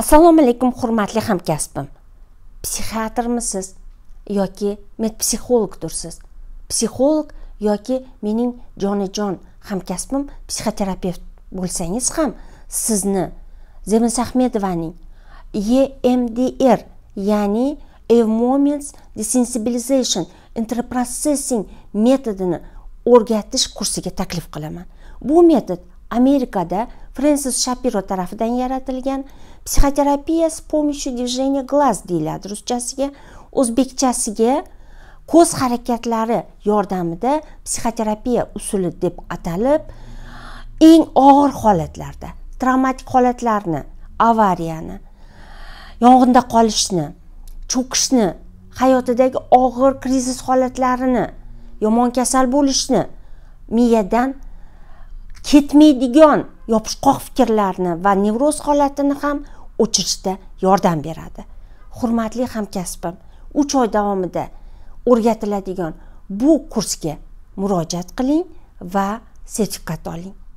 assalomu alaykum hurmatli hamkasbim psixiatrmisiz yoki medpsixologdirsiz psixolog yoki mening jonijon hamkasbim psixoterapevt bo'lsangiz ham sizni Zemin ahmedovaning emdr ya'ni evmoments desensibilization interprocessing metodini o'rgatish kursiga taklif qilaman bu metod amerikada Фрэнсис Шапиро тарафыдан yaratilgan psixoterapiya с помощью движения глаз deyiladi ruschasiga o'zbekchasiga ko'z harakatlari yordamida psixoterapiya usuli deb atalib eng og'ir holatlarda travmatik holatlarni avariyani yong'inda qolishni cho'kishni hayotidagi og'ir krizis holatlarini yomon kasal bo'lishni miyadan ketmaydigan yopishqoq fikrlarni va nevroz holatini ham o'chirishda yordam beradi hurmatli hamkasbim uch oy davomida o'rgatiladigan bu kursga murojaat qiling va sertifikat oling